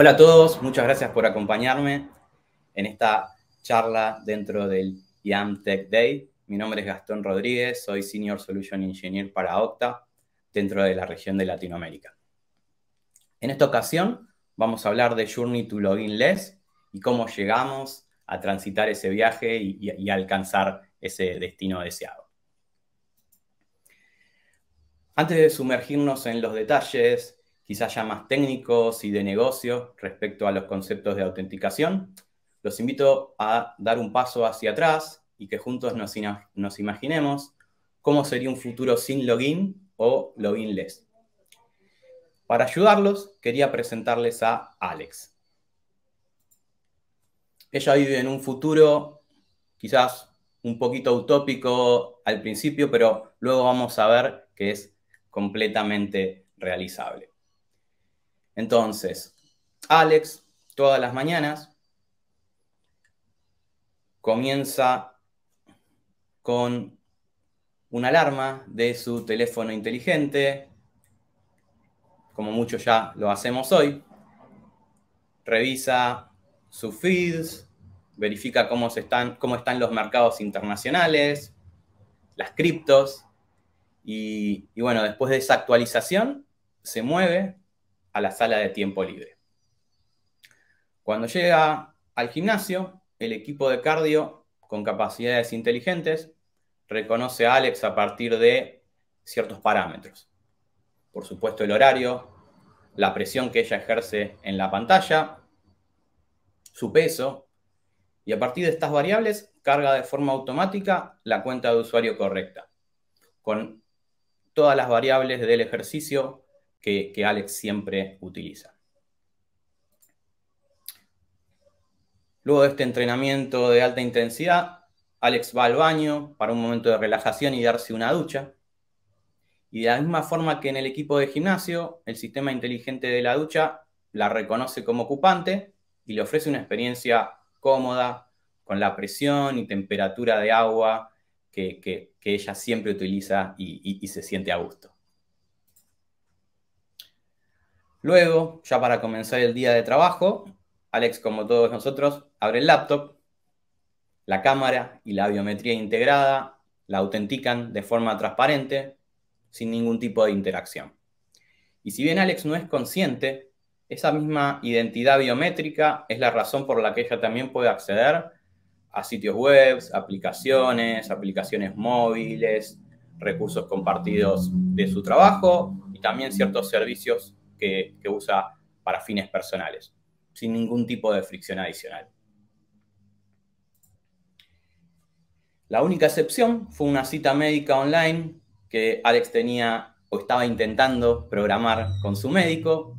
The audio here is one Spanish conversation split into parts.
Hola a todos, muchas gracias por acompañarme en esta charla dentro del IAM Tech Day. Mi nombre es Gastón Rodríguez, soy Senior Solution Engineer para Okta dentro de la región de Latinoamérica. En esta ocasión vamos a hablar de Journey to Less y cómo llegamos a transitar ese viaje y alcanzar ese destino deseado. Antes de sumergirnos en los detalles quizás ya más técnicos y de negocio respecto a los conceptos de autenticación, los invito a dar un paso hacia atrás y que juntos nos, nos imaginemos cómo sería un futuro sin login o loginless. Para ayudarlos, quería presentarles a Alex. Ella vive en un futuro quizás un poquito utópico al principio, pero luego vamos a ver que es completamente realizable. Entonces, Alex, todas las mañanas, comienza con una alarma de su teléfono inteligente, como muchos ya lo hacemos hoy, revisa sus feeds, verifica cómo, están, cómo están los mercados internacionales, las criptos, y bueno, después de esa actualización, se mueve a la sala de tiempo libre. Cuando llega al gimnasio, el equipo de cardio con capacidades inteligentes reconoce a Alex a partir de ciertos parámetros. Por supuesto el horario, la presión que ella ejerce en la pantalla, su peso, y a partir de estas variables carga de forma automática la cuenta de usuario correcta, con todas las variables del ejercicio que, Alex siempre utiliza. Luego de este entrenamiento de alta intensidad, Alex va al baño para un momento de relajación y darse una ducha. Y de la misma forma que en el equipo de gimnasio, el sistema inteligente de la ducha la reconoce como ocupante y le ofrece una experiencia cómoda con la presión y temperatura de agua que, ella siempre utiliza y se siente a gusto. Luego, ya para comenzar el día de trabajo, Alex, como todos nosotros, abre el laptop, la cámara y la biometría integrada la autentican de forma transparente, sin ningún tipo de interacción. Y si bien Alex no es consciente, esa misma identidad biométrica es la razón por la que ella también puede acceder a sitios web, aplicaciones, aplicaciones móviles, recursos compartidos de su trabajo y también ciertos servicios que, usa para fines personales, sin ningún tipo de fricción adicional. La única excepción fue una cita médica online que Alex tenía o estaba intentando programar con su médico,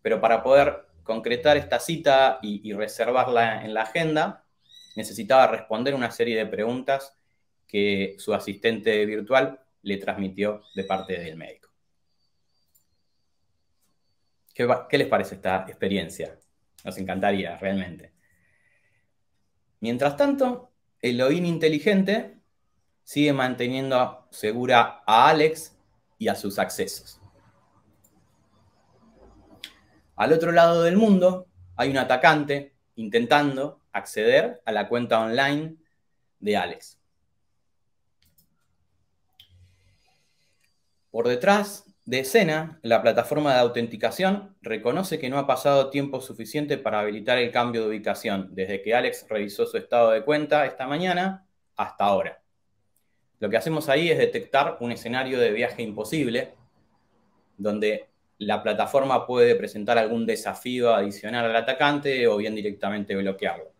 pero para poder concretar esta cita y, reservarla en la agenda, necesitaba responder una serie de preguntas que su asistente virtual le transmitió de parte del médico. ¿Qué, les parece esta experiencia? Nos encantaría, realmente. Mientras tanto, el login inteligente sigue manteniendo segura a Alex y a sus accesos. Al otro lado del mundo hay un atacante intentando acceder a la cuenta online de Alex. Por detrás de escena, la plataforma de autenticación reconoce que no ha pasado tiempo suficiente para habilitar el cambio de ubicación, desde que Alex revisó su estado de cuenta esta mañana hasta ahora. Lo que hacemos ahí es detectar un escenario de viaje imposible, donde la plataforma puede presentar algún desafío adicional al atacante o bien directamente bloquearlo.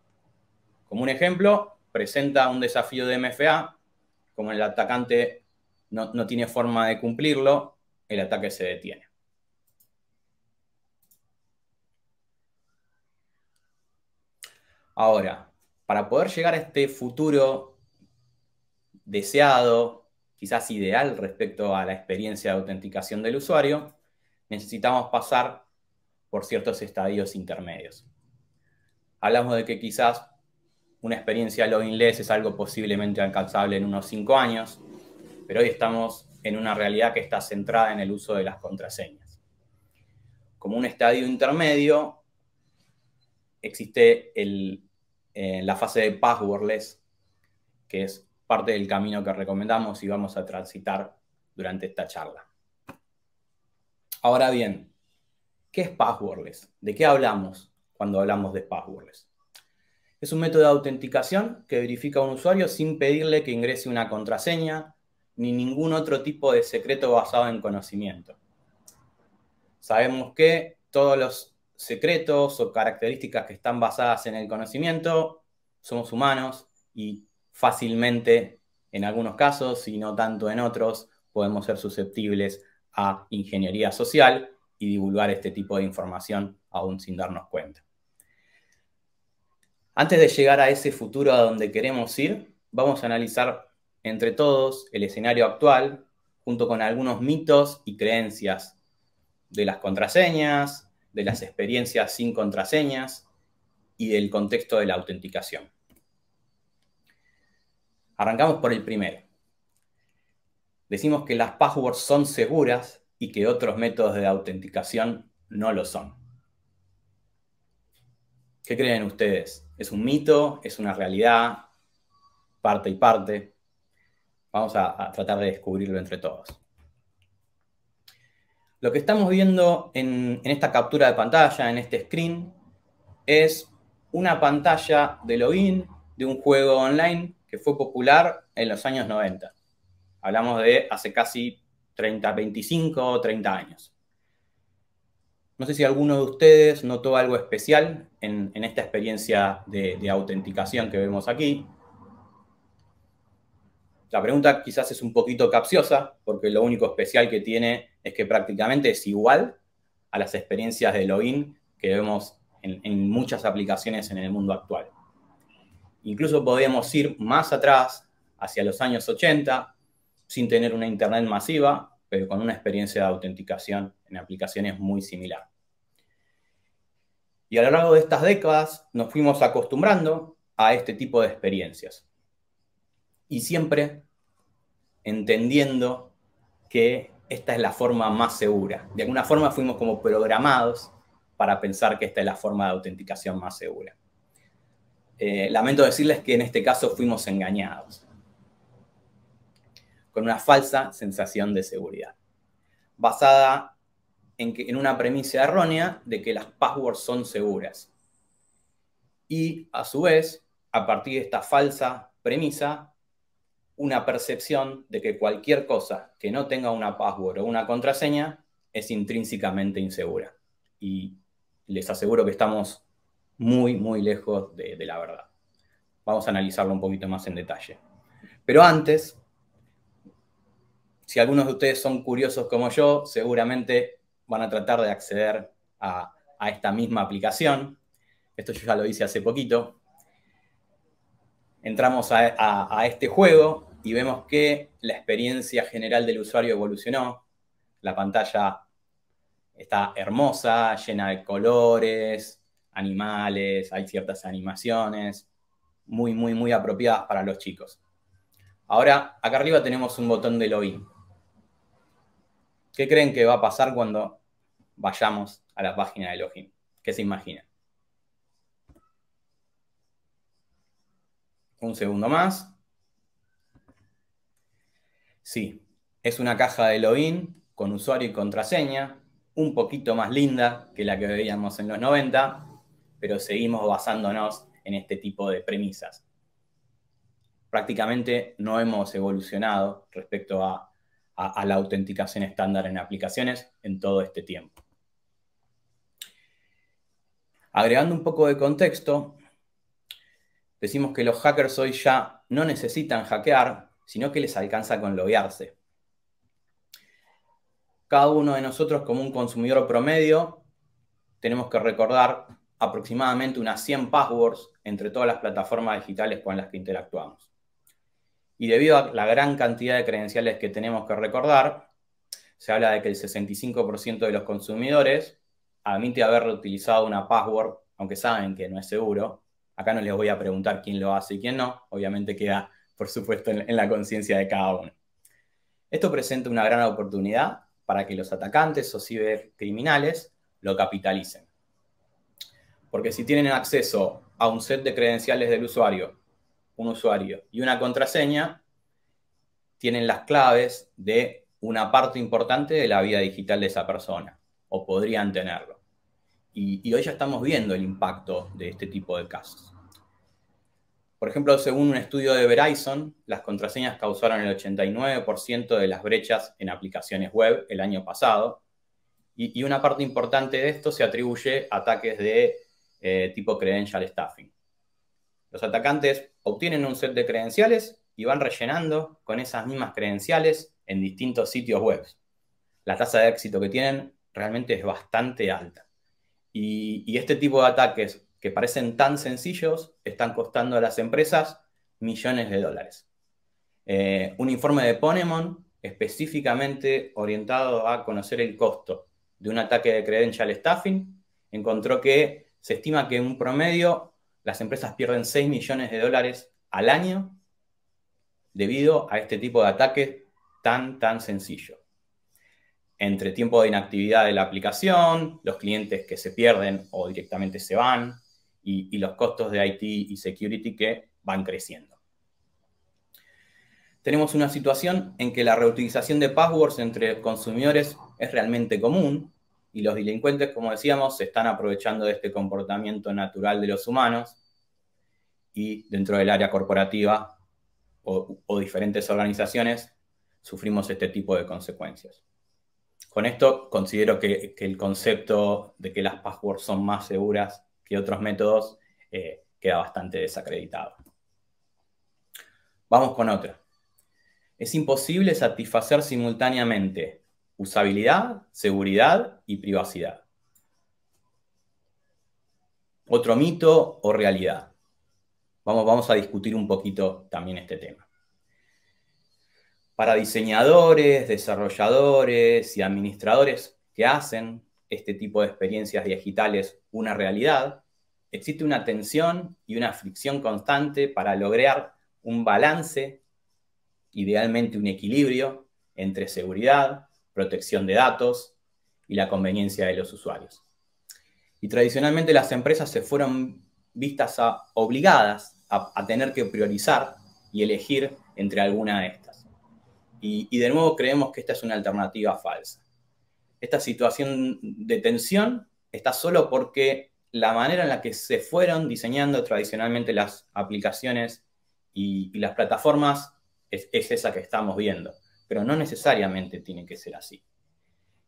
Como un ejemplo, presenta un desafío de MFA, como el atacante no, no tiene forma de cumplirlo, el ataque se detiene. Ahora, para poder llegar a este futuro deseado, quizás ideal respecto a la experiencia de autenticación del usuario, necesitamos pasar por ciertos estadios intermedios. Hablamos de que quizás una experiencia inglés es algo posiblemente alcanzable en unos cinco años, pero hoy estamos en una realidad que está centrada en el uso de las contraseñas. Como un estadio intermedio, existe eh, la fase de passwordless, que es parte del camino que recomendamos y vamos a transitar durante esta charla. Ahora bien, ¿qué es passwordless? ¿De qué hablamos cuando hablamos de passwordless? Es un método de autenticación que verifica a un usuario sin pedirle que ingrese una contraseña, ni ningún otro tipo de secreto basado en conocimiento. Sabemos que todos los secretos o características que están basadas en el conocimiento somos humanos y fácilmente, en algunos casos y no tanto en otros, podemos ser susceptibles a ingeniería social y divulgar este tipo de información aún sin darnos cuenta. Antes de llegar a ese futuro a donde queremos ir, vamos a analizar entre todos el escenario actual, junto con algunos mitos y creencias de las contraseñas, de las experiencias sin contraseñas y del contexto de la autenticación. Arrancamos por el primero. Decimos que las passwords son seguras y que otros métodos de autenticación no lo son. ¿Qué creen ustedes? ¿Es un mito? ¿Es una realidad? Parte y parte. Vamos a, tratar de descubrirlo entre todos. Lo que estamos viendo en, esta captura de pantalla, en este screen, es una pantalla de login de un juego online que fue popular en los años 90. Hablamos de hace casi 30, 25 o 30 años. No sé si alguno de ustedes notó algo especial en, esta experiencia de autenticación que vemos aquí. La pregunta quizás es un poquito capciosa, porque lo único especial que tiene es que prácticamente es igual a las experiencias de login que vemos en, muchas aplicaciones en el mundo actual. Incluso podríamos ir más atrás, hacia los años 80, sin tener una Internet masiva, pero con una experiencia de autenticación en aplicaciones muy similar. Y a lo largo de estas décadas nos fuimos acostumbrando a este tipo de experiencias y siempre entendiendo que esta es la forma más segura. De alguna forma fuimos como programados para pensar que esta es la forma de autenticación más segura. Eh, lamento decirles que en este caso fuimos engañados con una falsa sensación de seguridad, basada en, que, en una premisa errónea de que las passwords son seguras. Y a su vez, a partir de esta falsa premisa, una percepción de que cualquier cosa que no tenga una password o una contraseña es intrínsecamente insegura. Y les aseguro que estamos muy, muy lejos de, la verdad. Vamos a analizarlo un poquito más en detalle. Pero antes, si algunos de ustedes son curiosos como yo, seguramente van a tratar de acceder a, esta misma aplicación. Esto yo ya lo hice hace poquito, entramos a, este juego y vemos que la experiencia general del usuario evolucionó. La pantalla está hermosa, llena de colores, animales, hay ciertas animaciones muy, muy, muy apropiadas para los chicos. Ahora, acá arriba tenemos un botón de login. ¿Qué creen que va a pasar cuando vayamos a la página de login? ¿Qué se imagina? Un segundo más. Sí, es una caja de login con usuario y contraseña, un poquito más linda que la que veíamos en los 90, pero seguimos basándonos en este tipo de premisas. Prácticamente no hemos evolucionado respecto a, la autenticación estándar en aplicaciones en todo este tiempo. Agregando un poco de contexto, decimos que los hackers hoy ya no necesitan hackear sino que les alcanza con loguearse. Cada uno de nosotros como un consumidor promedio tenemos que recordar aproximadamente unas 100 passwords entre todas las plataformas digitales con las que interactuamos. Y debido a la gran cantidad de credenciales que tenemos que recordar, se habla de que el 65% de los consumidores admite haber utilizado una password, aunque saben que no es seguro. Acá no les voy a preguntar quién lo hace y quién no, obviamente queda por supuesto, en, la conciencia de cada uno. Esto presenta una gran oportunidad para que los atacantes o cibercriminales lo capitalicen. Porque si tienen acceso a un set de credenciales del usuario, un usuario y una contraseña, tienen las claves de una parte importante de la vida digital de esa persona, o podrían tenerlo. y hoy ya estamos viendo el impacto de este tipo de casos. Por ejemplo, según un estudio de Verizon, las contraseñas causaron el 89% de las brechas en aplicaciones web el año pasado. Y, una parte importante de esto se atribuye a ataques de eh, tipo credential stuffing. Los atacantes obtienen un set de credenciales y van rellenando con esas mismas credenciales en distintos sitios web. La tasa de éxito que tienen realmente es bastante alta. y este tipo de ataques que parecen tan sencillos están costando a las empresas millones de dólares. Eh, un informe de Ponemon específicamente orientado a conocer el costo de un ataque de credential staffing encontró que se estima que en un promedio las empresas pierden 6 millones de dólares al año debido a este tipo de ataque tan, tan sencillo. Entre tiempo de inactividad de la aplicación, los clientes que se pierden o directamente se van, y, los costos de IT y security que van creciendo tenemos una situación en que la reutilización de passwords entre consumidores es realmente común y los delincuentes, como decíamos, se están aprovechando de este comportamiento natural de los humanos y dentro del área corporativa o, diferentes organizaciones sufrimos este tipo de consecuencias. Con esto considero que, que el concepto de que las passwords son más seguras que otros métodos eh, queda bastante desacreditado. Vamos con otro. Es imposible satisfacer simultáneamente usabilidad, seguridad y privacidad. Otro mito o realidad. Vamos, vamos a discutir un poquito también este tema. Para diseñadores, desarrolladores y administradores que hacen este tipo de experiencias digitales una realidad, existe una tensión y una fricción constante para lograr un balance, idealmente un equilibrio entre seguridad, protección de datos y la conveniencia de los usuarios. Y tradicionalmente las empresas se fueron vistas obligadas a, tener que priorizar y elegir entre alguna de estas. y de nuevo creemos que esta es una alternativa falsa esta situación de tensión está solo porque la manera en la que se fueron diseñando tradicionalmente las aplicaciones y, las plataformas es, esa que estamos viendo, pero no necesariamente tiene que ser así.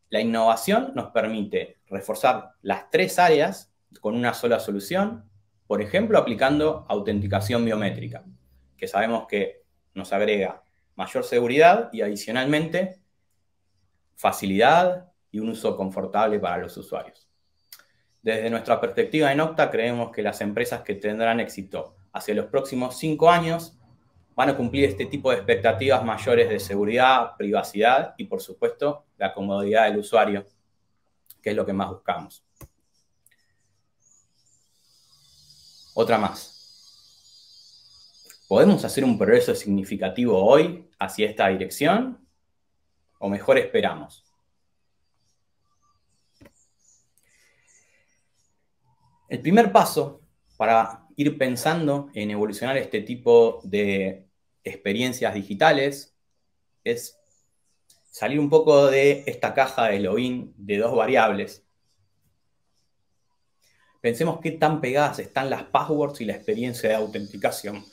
La innovación nos permite reforzar las tres áreas con una sola solución, por ejemplo, aplicando autenticación biométrica, que sabemos que nos agrega mayor seguridad y adicionalmente facilidad, y un uso confortable para los usuarios. Desde nuestra perspectiva en Octa, creemos que las empresas que tendrán éxito hacia los próximos cinco años van a cumplir este tipo de expectativas mayores de seguridad, privacidad y, por supuesto, la comodidad del usuario, que es lo que más buscamos. Otra más. ¿Podemos hacer un progreso significativo hoy hacia esta dirección? ¿O mejor esperamos? El primer paso para ir pensando en evolucionar este tipo de experiencias digitales es salir un poco de esta caja de login de dos variables. Pensemos qué tan pegadas están las passwords y la experiencia de autenticación.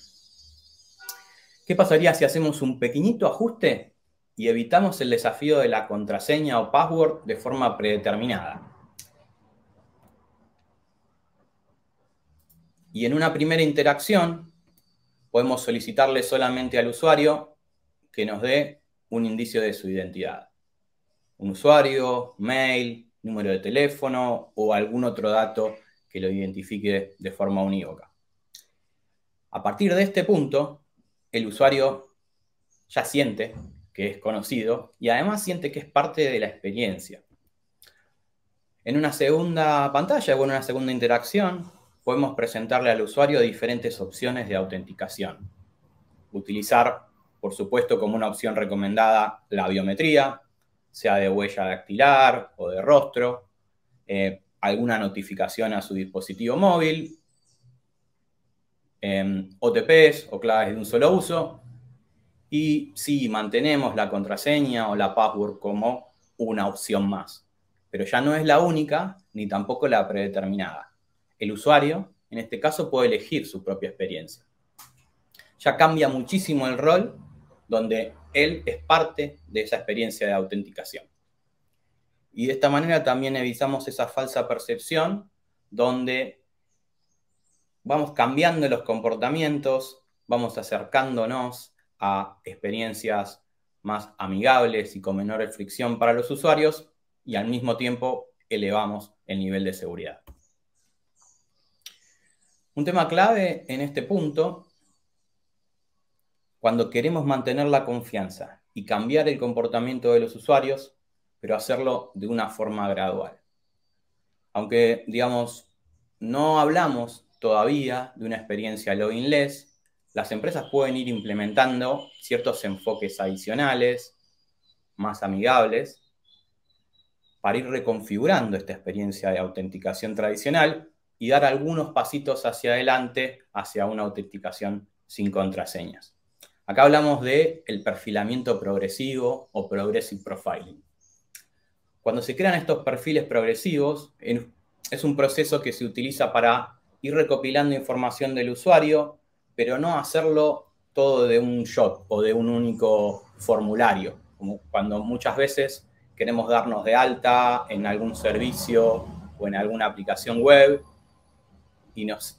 ¿Qué pasaría si hacemos un pequeñito ajuste y evitamos el desafío de la contraseña o password de forma predeterminada? Y en una primera interacción podemos solicitarle solamente al usuario que nos dé un indicio de su identidad. Un usuario, mail, número de teléfono o algún otro dato que lo identifique de forma unívoca. A partir de este punto, el usuario ya siente que es conocido y además siente que es parte de la experiencia. En una segunda pantalla o en una segunda interacción, podemos presentarle al usuario diferentes opciones de autenticación. Utilizar, por supuesto, como una opción recomendada la biometría, sea de huella dactilar o de rostro, eh, alguna notificación a su dispositivo móvil, em, OTPs o claves de un solo uso, y si mantenemos la contraseña o la password como una opción más, pero ya no es la única ni tampoco la predeterminada. El usuario, en este caso, puede elegir su propia experiencia. Ya cambia muchísimo el rol donde él es parte de esa experiencia de autenticación. Y de esta manera también evitamos esa falsa percepción donde vamos cambiando los comportamientos, vamos acercándonos a experiencias más amigables y con menor fricción para los usuarios y al mismo tiempo elevamos el nivel de seguridad. Un tema clave en este punto, cuando queremos mantener la confianza y cambiar el comportamiento de los usuarios, pero hacerlo de una forma gradual. Aunque, digamos, no hablamos todavía de una experiencia login-less, las empresas pueden ir implementando ciertos enfoques adicionales, más amigables, para ir reconfigurando esta experiencia de autenticación tradicional y dar algunos pasitos hacia adelante hacia una autenticación sin contraseñas. Acá hablamos de el perfilamiento progresivo o progressive profiling. Cuando se crean estos perfiles progresivos, es un proceso que se utiliza para ir recopilando información del usuario, pero no hacerlo todo de un shot o de un único formulario, como cuando muchas veces queremos darnos de alta en algún servicio o en alguna aplicación web y nos,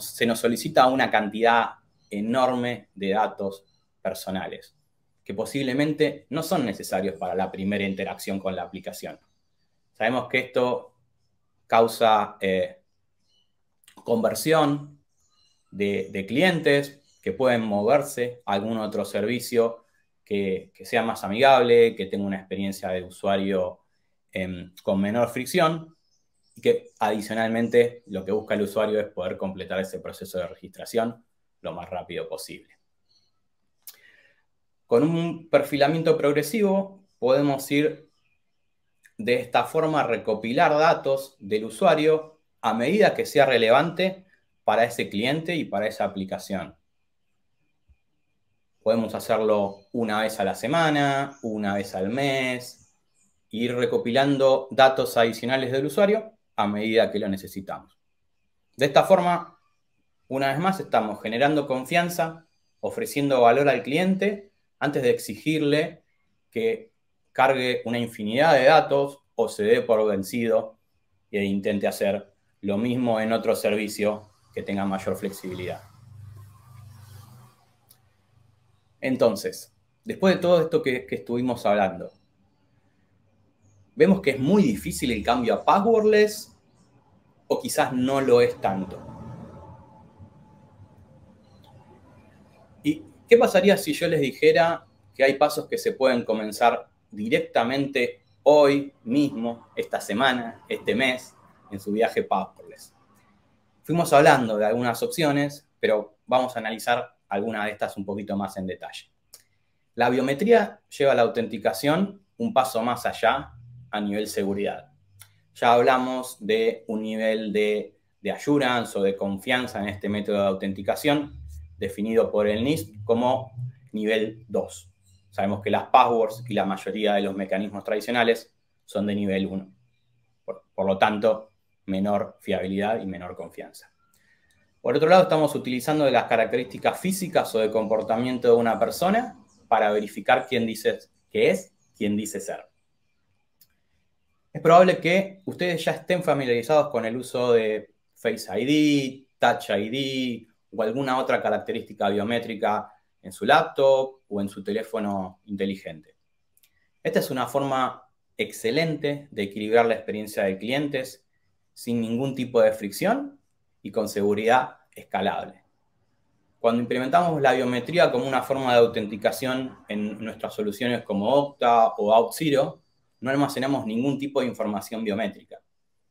se nos solicita una cantidad enorme de datos personales que posiblemente no son necesarios para la primera interacción con la aplicación. Sabemos que esto causa eh, conversión de, clientes que pueden moverse a algún otro servicio que, sea más amigable, que tenga una experiencia de usuario em, con menor fricción, y que adicionalmente lo que busca el usuario es poder completar ese proceso de registración lo más rápido posible. Con un perfilamiento progresivo podemos ir de esta forma a recopilar datos del usuario a medida que sea relevante para ese cliente y para esa aplicación. Podemos hacerlo una vez a la semana, una vez al mes, ir recopilando datos adicionales del usuario a medida que lo necesitamos. De esta forma, una vez más, estamos generando confianza, ofreciendo valor al cliente antes de exigirle que cargue una infinidad de datos o se dé por vencido e intente hacer lo mismo en otro servicio que tenga mayor flexibilidad. Entonces, después de todo esto que, que estuvimos hablando, Vemos que es muy difícil el cambio a passwordless o quizás no lo es tanto. ¿Y qué pasaría si yo les dijera que hay pasos que se pueden comenzar directamente hoy mismo, esta semana, este mes, en su viaje passwordless? Fuimos hablando de algunas opciones, pero vamos a analizar alguna de estas un poquito más en detalle. La biometría lleva la autenticación un paso más allá a nivel seguridad. Ya hablamos de un nivel de, de assurance o de confianza en este método de autenticación definido por el NIST como nivel 2. Sabemos que las passwords y la mayoría de los mecanismos tradicionales son de nivel 1. Por, lo tanto, menor fiabilidad y menor confianza. Por otro lado, estamos utilizando las características físicas o de comportamiento de una persona para verificar quién dice que es, quién dice ser es probable que ustedes ya estén familiarizados con el uso de Face ID, Touch ID o alguna otra característica biométrica en su laptop o en su teléfono inteligente. Esta es una forma excelente de equilibrar la experiencia de clientes sin ningún tipo de fricción y con seguridad escalable. Cuando implementamos la biometría como una forma de autenticación en nuestras soluciones como Okta o OutZero, no almacenamos ningún tipo de información biométrica,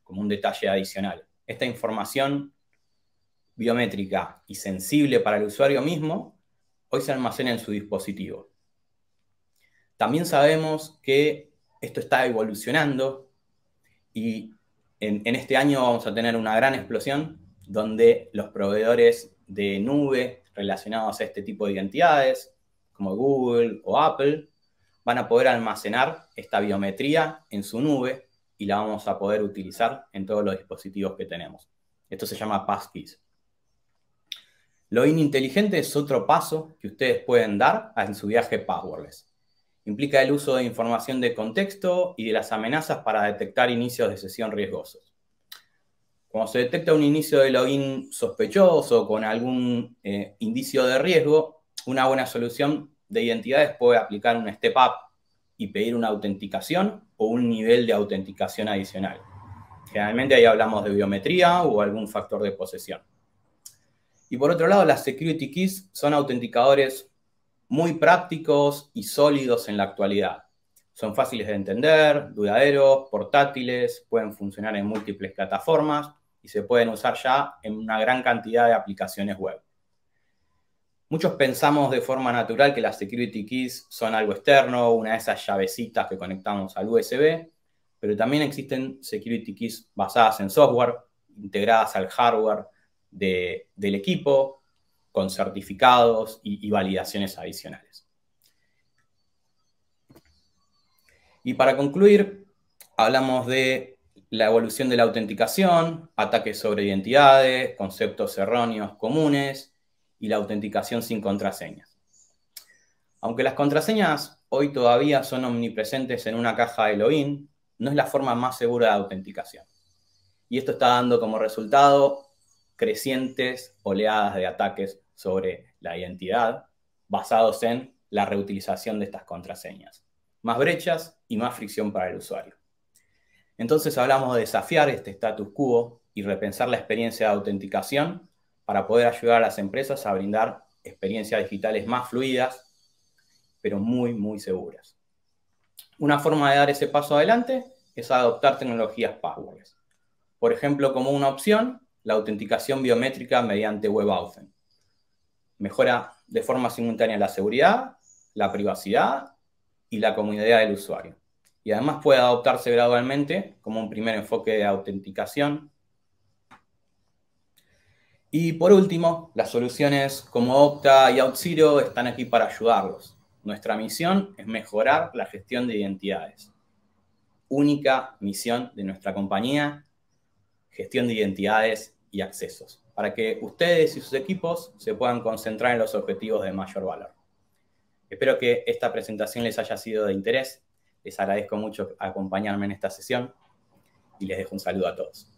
como un detalle adicional. Esta información biométrica y sensible para el usuario mismo, hoy se almacena en su dispositivo. También sabemos que esto está evolucionando y en, en, este año vamos a tener una gran explosión donde los proveedores de nube relacionados a este tipo de identidades, como Google o Apple, van a poder almacenar esta biometría en su nube y la vamos a poder utilizar en todos los dispositivos que tenemos. Esto se llama passkeys. Login inteligente es otro paso que ustedes pueden dar en su viaje passwordless. Implica el uso de información de contexto y de las amenazas para detectar inicios de sesión riesgosos. Cuando se detecta un inicio de login sospechoso con algún eh, indicio de riesgo, una buena solución de identidades puede aplicar un step up y pedir una autenticación o un nivel de autenticación adicional. Generalmente ahí hablamos de biometría o algún factor de posesión. Y por otro lado, las security keys son autenticadores muy prácticos y sólidos en la actualidad. Son fáciles de entender, duraderos, portátiles, pueden funcionar en múltiples plataformas y se pueden usar ya en una gran cantidad de aplicaciones web. Muchos pensamos de forma natural que las security keys son algo externo, una de esas llavecitas que conectamos al USB, pero también existen security keys basadas en software, integradas al hardware del equipo, con certificados y, y validaciones adicionales. Y para concluir, hablamos de la evolución de la autenticación, ataques sobre identidades, conceptos erróneos comunes, y la autenticación sin contraseñas. Aunque las contraseñas hoy todavía son omnipresentes en una caja de login, no es la forma más segura de autenticación. Y esto está dando como resultado crecientes oleadas de ataques sobre la identidad basados en la reutilización de estas contraseñas. Más brechas y más fricción para el usuario. Entonces hablamos de desafiar este status quo y repensar la experiencia de autenticación para poder ayudar a las empresas a brindar experiencias digitales más fluidas, pero muy, muy seguras. Una forma de dar ese paso adelante es adoptar tecnologías passwords. Por ejemplo, como una opción, la autenticación biométrica mediante WebAuthn. Mejora de forma simultánea la seguridad, la privacidad y la comunidad del usuario. Y además puede adoptarse gradualmente como un primer enfoque de autenticación y por último, las soluciones como Opta y OutZero están aquí para ayudarlos. Nuestra misión es mejorar la gestión de identidades. Única misión de nuestra compañía, gestión de identidades y accesos, para que ustedes y sus equipos se puedan concentrar en los objetivos de mayor valor. Espero que esta presentación les haya sido de interés. Les agradezco mucho acompañarme en esta sesión y les dejo un saludo a todos.